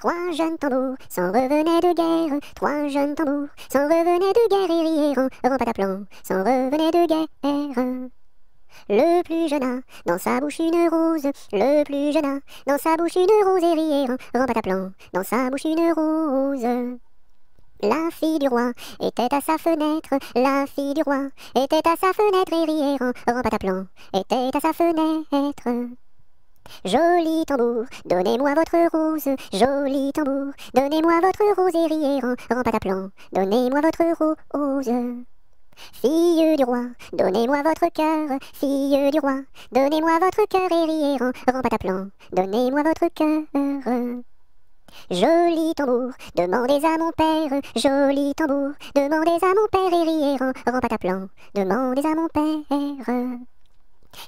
Trois jeunes tambours s'en revenaient de guerre, trois jeunes tambours s'en revenaient de guerre et à rampataplan, s'en revenaient de guerre. Le plus jeune a dans sa bouche une rose, le plus jeune a dans sa bouche une rose et à plomb, dans sa bouche une rose. La fille du roi était à sa fenêtre, la fille du roi était à sa fenêtre et à plomb était à sa fenêtre. Joli tambour, donnez-moi votre rose, joli tambour, donnez-moi votre rose et à plan, donnez-moi votre rose. Fille du roi, donnez-moi votre cœur, fille du roi, donnez-moi votre cœur et à plan, donnez-moi votre cœur. Joli tambour, demandez à mon père, joli tambour, demandez à mon père et à plan, demandez à mon père.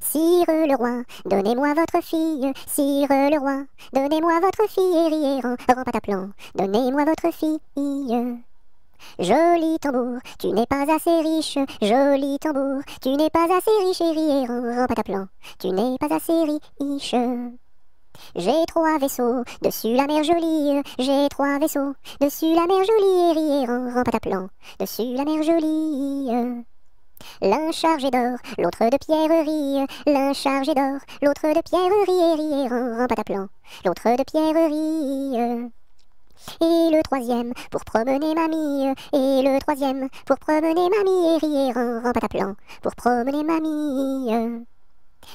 Sire le roi, donnez-moi votre fille, Sire le roi, donnez-moi votre fille, pas ta plan. donnez-moi votre fille. Joli tambour, tu n'es pas assez riche, joli tambour, tu n'es pas assez riche, pas ta plan. tu n'es pas assez riche. J'ai trois vaisseaux, dessus la mer jolie, j'ai trois vaisseaux, dessus la mer jolie, pas ta plan. dessus la mer jolie. L'un chargé d'or, l'autre de pierreries. L'un chargé d'or, l'autre de pierreries. Et en pataplan, l'autre de pierreries. Et le troisième pour promener mamie. Et le troisième pour promener mamie. Et rire en pataplan pour promener mamie.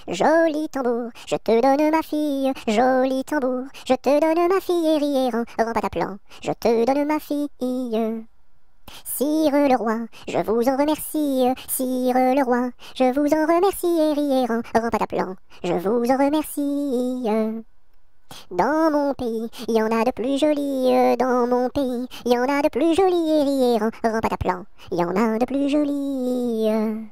Joli tambour, je te donne ma fille. Joli tambour, je te donne ma fille. Et rire en pataplan, je te donne ma fille. Sire le roi, je vous en remercie, euh, Sire le roi, je vous en remercie, à plan. je vous en remercie. Euh. Dans mon pays, il y en a de plus jolis, euh, dans mon pays, il y en a de plus jolis, à plan, il y en a de plus jolis.